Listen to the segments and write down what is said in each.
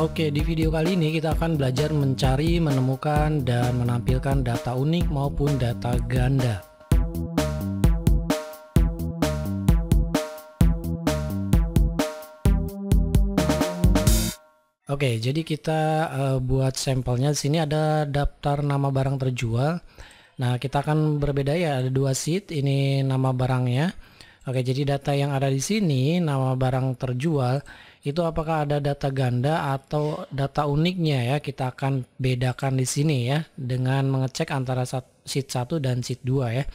Oke, di video kali ini kita akan belajar mencari, menemukan, dan menampilkan data unik maupun data ganda. Oke, jadi kita uh, buat sampelnya. Di sini ada daftar nama barang terjual. Nah, kita akan berbeda ya. Ada dua sheet. Ini nama barangnya. Oke, jadi data yang ada di sini, nama barang terjual itu apakah ada data ganda atau data uniknya ya kita akan bedakan di sini ya dengan mengecek antara sheet 1 dan sheet 2 ya.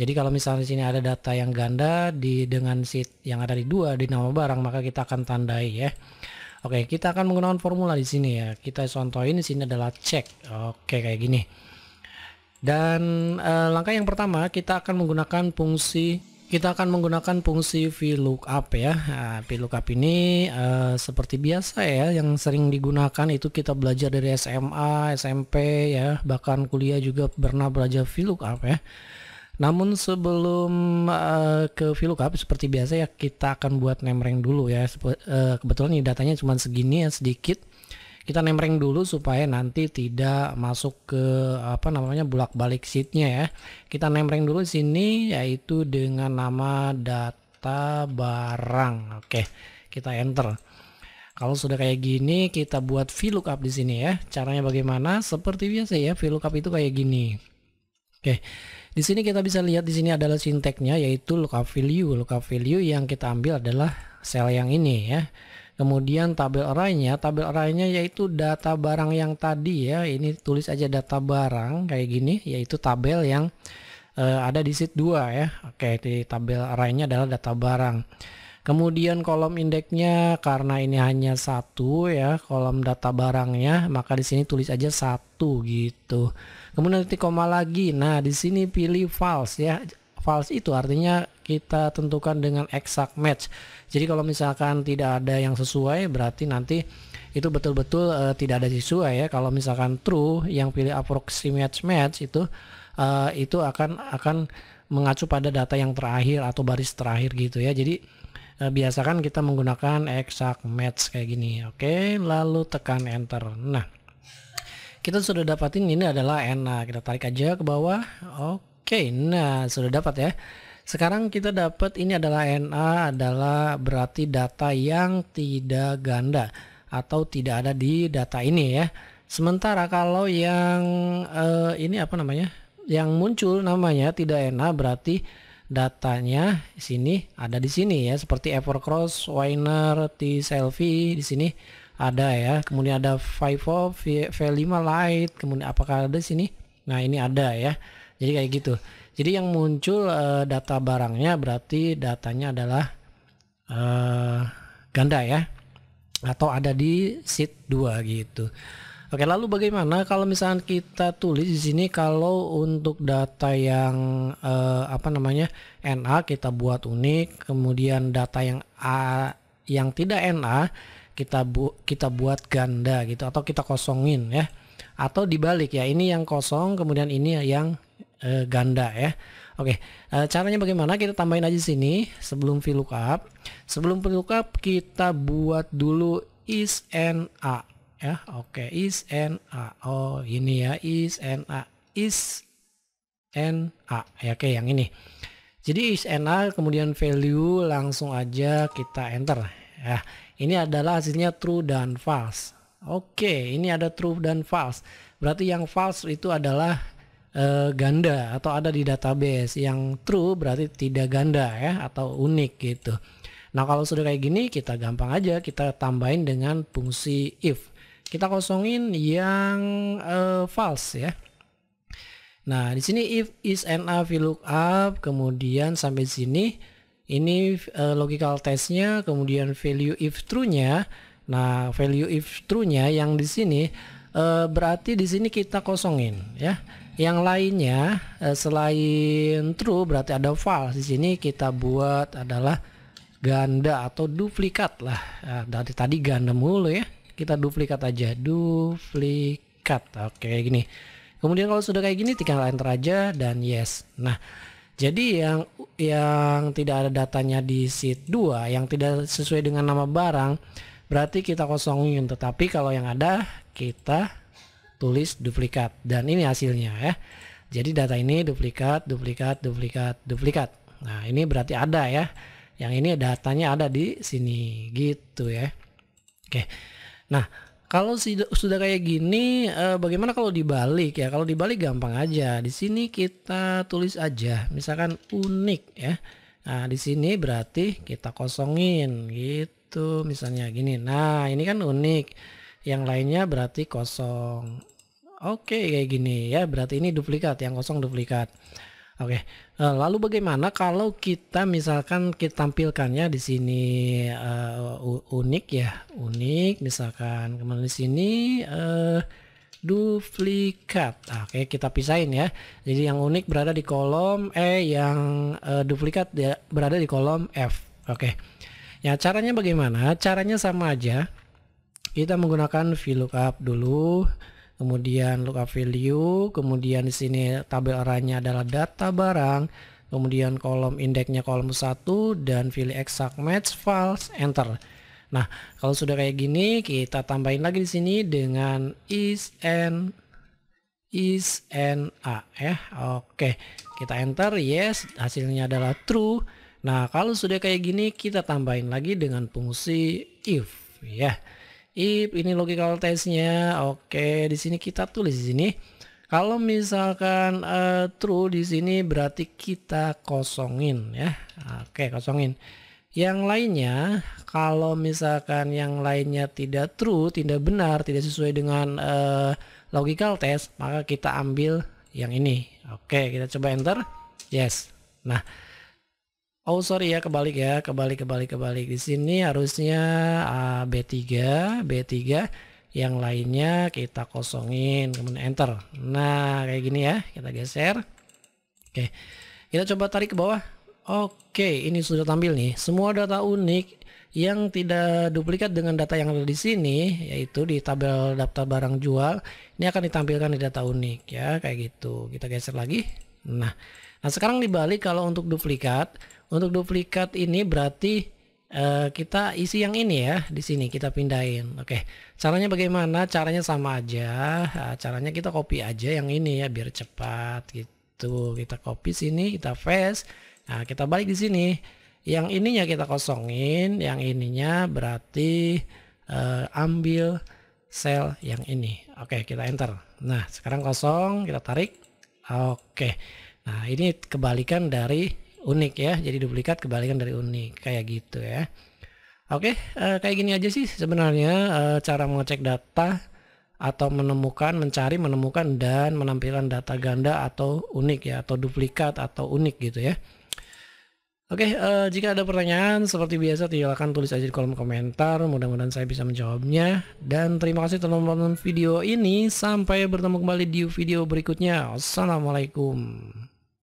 Jadi kalau misalnya di sini ada data yang ganda di dengan sheet yang ada di dua di nama barang maka kita akan tandai ya. Oke, kita akan menggunakan formula di sini ya. Kita contohin di sini adalah cek. Oke, kayak gini. Dan e, langkah yang pertama kita akan menggunakan fungsi kita akan menggunakan fungsi VLOOKUP ya. Ah, VLOOKUP ini uh, seperti biasa ya, yang sering digunakan itu kita belajar dari SMA, SMP ya, bahkan kuliah juga pernah belajar VLOOKUP ya. Namun sebelum uh, ke VLOOKUP seperti biasa ya kita akan buat name dulu ya. Sep uh, eh, kebetulan ini datanya cuma segini ya sedikit kita name dulu supaya nanti tidak masuk ke apa namanya bulak balik sheetnya ya kita name dulu sini yaitu dengan nama data barang oke kita enter kalau sudah kayak gini kita buat VLOOKUP di sini ya caranya bagaimana seperti biasa ya VLOOKUP itu kayak gini oke di sini kita bisa lihat di sini adalah sinteknya yaitu lookup value. Lookup value yang kita ambil adalah sel yang ini ya. Kemudian tabel arraynya, tabel arraynya yaitu data barang yang tadi ya. Ini tulis aja data barang kayak gini, yaitu tabel yang uh, ada di sheet 2 ya. Oke, di tabel arraynya adalah data barang. Kemudian kolom indeksnya karena ini hanya satu ya kolom data barangnya maka di sini tulis aja satu gitu. Kemudian titik koma lagi. Nah di sini pilih false ya false itu artinya kita tentukan dengan exact match. Jadi kalau misalkan tidak ada yang sesuai berarti nanti itu betul-betul uh, tidak ada sesuai ya. Kalau misalkan true yang pilih approximate match itu uh, itu akan akan mengacu pada data yang terakhir atau baris terakhir gitu ya. Jadi uh, biasakan kita menggunakan exact match kayak gini. Oke, lalu tekan enter. Nah, kita sudah dapatin ini adalah enak. Kita tarik aja ke bawah. Oke. Oke, nah sudah dapat ya. Sekarang kita dapat ini adalah NA adalah berarti data yang tidak ganda atau tidak ada di data ini ya. Sementara kalau yang eh, ini apa namanya? Yang muncul namanya tidak NA berarti datanya sini ada di sini ya seperti Evercross, Winer, T Selfie di sini ada ya. Kemudian ada Five V5 Lite, kemudian apakah ada di sini? Nah, ini ada ya. Jadi kayak gitu. Jadi yang muncul uh, data barangnya berarti datanya adalah uh, ganda ya atau ada di sheet 2 gitu. Oke, lalu bagaimana kalau misalnya kita tulis di sini kalau untuk data yang eh, apa namanya NA kita buat unik, kemudian data yang A yang tidak NA kita bu kita buat ganda gitu atau kita kosongin ya. Atau dibalik ya, ini yang kosong kemudian ini yang uh, ganda ya. Oke, okay. uh, eh, caranya bagaimana? Kita tambahin aja sini sebelum VLOOKUP. Sebelum VLOOKUP kita buat dulu is and a ya. Oke, okay. is and a. Oh, ini ya is and a. Is and a. Ya oke okay, yang ini. Jadi is and a kemudian value langsung aja kita enter ya. Ini adalah hasilnya true dan false. Oke, okay, ini ada true dan false. Berarti yang false itu adalah uh, ganda atau ada di database yang true berarti tidak ganda ya atau unik gitu. Nah kalau sudah kayak gini kita gampang aja kita tambahin dengan fungsi if. Kita kosongin yang uh, false ya. Nah di sini if is and a VLOOKUP kemudian sampai sini ini uh, logical testnya kemudian value if true-nya. Nah value if true-nya yang di sini uh, berarti di sini kita kosongin ya yang lainnya eh, selain true berarti ada false. Di sini kita buat adalah ganda atau duplikat lah. Dari ah, tadi ganda mulu ya. Kita duplikat aja. Duplikat. Oke, gini. Kemudian kalau sudah kayak gini tinggal enter aja dan yes. Nah, jadi yang yang tidak ada datanya di sheet 2 yang tidak sesuai dengan nama barang berarti kita kosongin tetapi kalau yang ada kita tulis duplikat dan ini hasilnya ya. Jadi data ini duplikat, duplikat, duplikat, duplikat. Nah, ini berarti ada ya. Yang ini datanya ada di sini gitu ya. Oke. Nah, kalau sudah kayak gini eh, bagaimana kalau dibalik ya? Kalau dibalik gampang aja. Di sini kita tulis aja misalkan unik ya. Nah, di sini berarti kita kosongin gitu misalnya gini. Nah, ini kan unik yang lainnya berarti kosong Oke, kayak gini ya. Berarti ini duplikat, yang kosong duplikat. Oke. Eh, lalu bagaimana kalau kita misalkan kita tampilkannya di sini uh, unik ya, unik misalkan kemudian di sini uh, duplikat. Nah, oke, kita pisahin ya. Jadi yang unik berada di kolom E, yang uh, duplikat dia berada di kolom F. Oke. Ya, caranya bagaimana? Caranya sama aja. Kita menggunakan VLOOKUP dulu kemudian lookup value, kemudian di sini tabel arahnya adalah data barang, kemudian kolom indeksnya kolom 1 dan pilih exact match false enter. Nah, kalau sudah kayak gini kita tambahin lagi di sini dengan is n is n a ya. Oke, kita enter yes, hasilnya adalah true. Nah, kalau sudah kayak gini kita tambahin lagi dengan fungsi if ya if ini logical testnya oke di sini kita tulis di sini kalau misalkan uh, true di sini berarti kita kosongin ya oke kosongin yang lainnya kalau misalkan yang lainnya tidak true tidak benar tidak sesuai dengan uh, logical test maka kita ambil yang ini oke kita coba enter yes nah Oh sorry ya kebalik ya kebalik kebalik kebalik di sini harusnya uh, B3 B3 yang lainnya kita kosongin kemudian enter nah kayak gini ya kita geser oke kita coba tarik ke bawah oke ini sudah tampil nih semua data unik yang tidak duplikat dengan data yang ada di sini yaitu di tabel daftar barang jual ini akan ditampilkan di data unik ya kayak gitu kita geser lagi nah Nah sekarang dibalik kalau untuk duplikat untuk duplikat ini berarti Uh, kita isi yang ini ya di sini kita pindahin oke caranya bagaimana caranya sama aja uh, caranya kita copy aja yang ini ya biar cepat gitu kita copy sini kita paste nah kita balik di sini yang ininya kita kosongin yang ininya berarti uh, ambil sel yang ini oke kita enter nah sekarang kosong kita tarik oke nah ini kebalikan dari unik ya jadi duplikat kebalikan dari unik kayak gitu ya Oke, uh, kayak gini aja sih sebenarnya uh, cara mengecek data atau menemukan, mencari, menemukan dan menampilkan data ganda atau unik ya, atau duplikat atau unik gitu ya. Oke, okay, uh, eh, jika ada pertanyaan seperti biasa silakan tulis aja di kolom komentar. Mudah-mudahan saya bisa menjawabnya dan terima kasih telah menonton video ini. Sampai bertemu kembali di video berikutnya. Assalamualaikum.